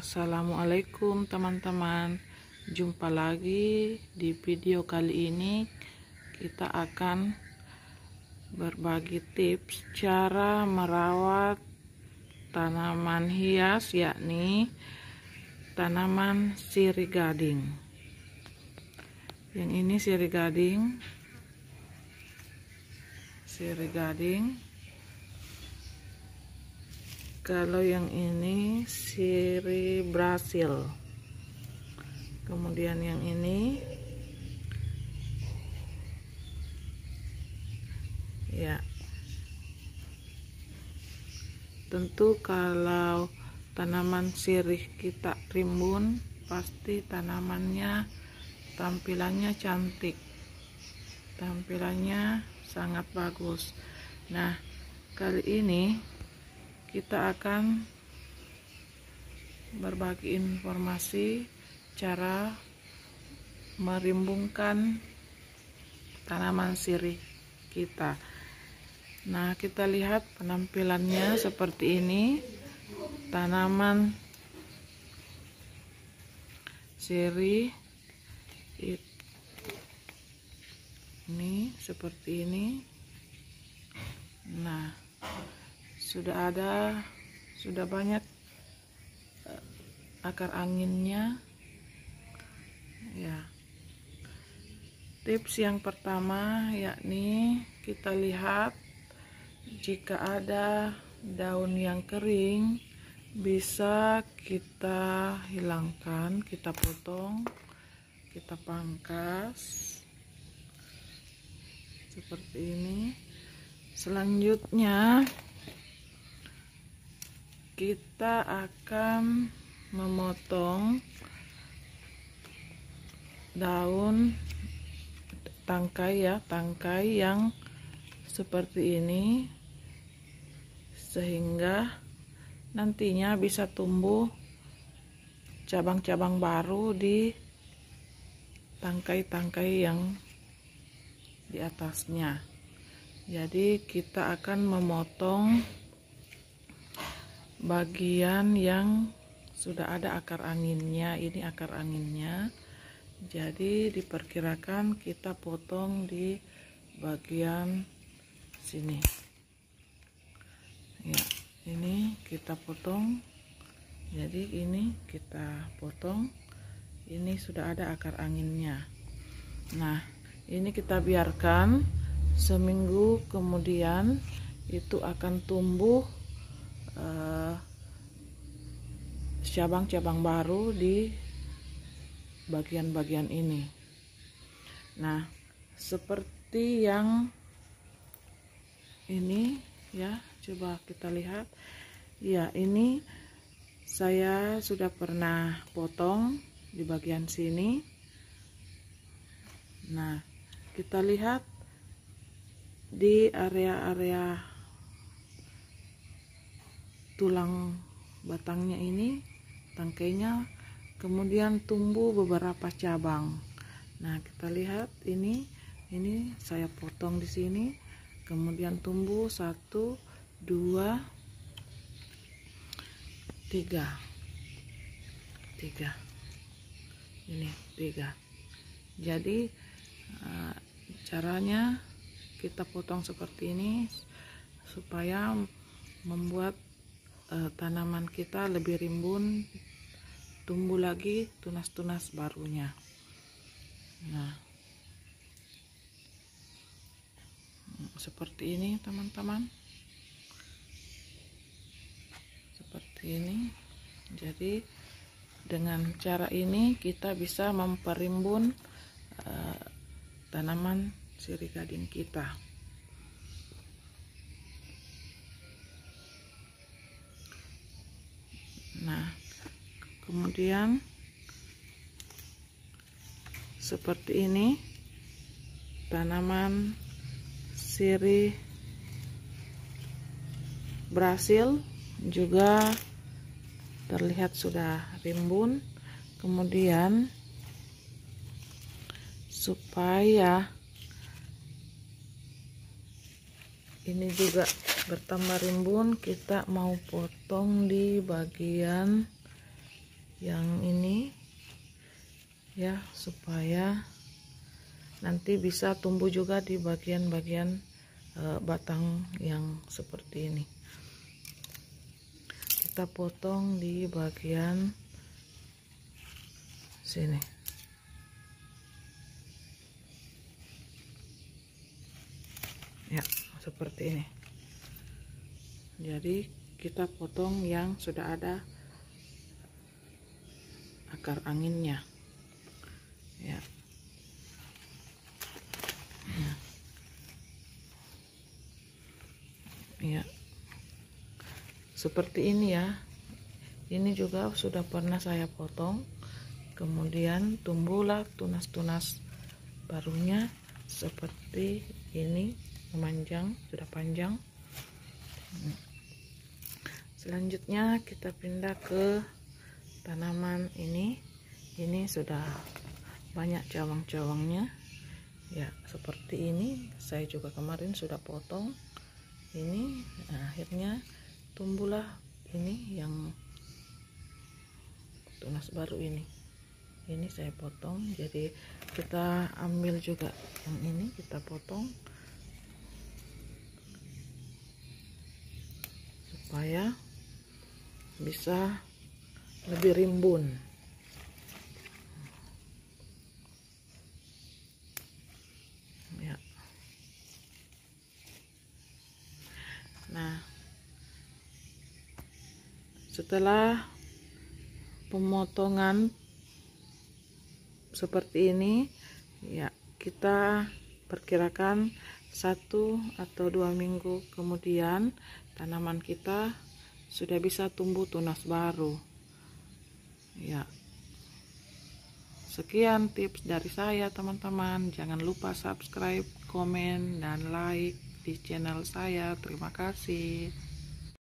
Assalamualaikum teman-teman Jumpa lagi di video kali ini Kita akan berbagi tips cara merawat tanaman hias yakni tanaman sirigading. Yang ini sirigading, sirigading. Siri kalau yang ini siri Brasil kemudian yang ini ya tentu kalau tanaman sirih kita rimbun pasti tanamannya tampilannya cantik tampilannya sangat bagus nah kali ini kita akan berbagi informasi cara merimbungkan tanaman sirih kita nah kita lihat penampilannya seperti ini tanaman sirih ini seperti ini nah sudah ada sudah banyak eh, akar anginnya ya tips yang pertama yakni kita lihat jika ada daun yang kering bisa kita hilangkan kita potong kita pangkas seperti ini selanjutnya kita akan memotong daun tangkai ya tangkai yang seperti ini sehingga nantinya bisa tumbuh cabang-cabang baru di tangkai-tangkai yang di atasnya jadi kita akan memotong bagian yang sudah ada akar anginnya ini akar anginnya jadi diperkirakan kita potong di bagian sini ya ini kita potong jadi ini kita potong ini sudah ada akar anginnya nah ini kita biarkan seminggu kemudian itu akan tumbuh Eh, cabang-cabang uh, baru di bagian-bagian ini nah seperti yang ini ya coba kita lihat ya ini saya sudah pernah potong di bagian sini nah kita lihat di area-area tulang batangnya ini tangkainya kemudian tumbuh beberapa cabang nah kita lihat ini ini saya potong di sini kemudian tumbuh satu dua tiga tiga ini tiga jadi eh, caranya kita potong seperti ini supaya membuat Eh, tanaman kita lebih rimbun tumbuh lagi tunas-tunas barunya nah hmm, seperti ini teman-teman seperti ini jadi dengan cara ini kita bisa memperimbun uh, eh, tanaman sirih gading kita kemudian seperti ini tanaman sirih berhasil juga terlihat sudah rimbun kemudian supaya ini juga bertambah rimbun kita mau potong di bagian yang ini ya supaya nanti bisa tumbuh juga di bagian-bagian e, batang yang seperti ini kita potong di bagian sini ya seperti ini jadi kita potong yang sudah ada akar anginnya ya. ya ya seperti ini ya ini juga sudah pernah saya potong kemudian tumbuhlah tunas-tunas barunya seperti ini memanjang sudah panjang hmm. selanjutnya kita pindah ke tanaman ini ini sudah banyak cawang-cawangnya ya seperti ini saya juga kemarin sudah potong ini nah, akhirnya tumbuhlah ini yang tunas baru ini ini saya potong jadi kita ambil juga yang ini kita potong supaya bisa lebih rimbun ya nah setelah pemotongan seperti ini ya kita perkirakan satu atau dua minggu kemudian tanaman kita sudah bisa tumbuh tunas baru ya sekian tips dari saya teman-teman jangan lupa subscribe komen dan like di channel saya terima kasih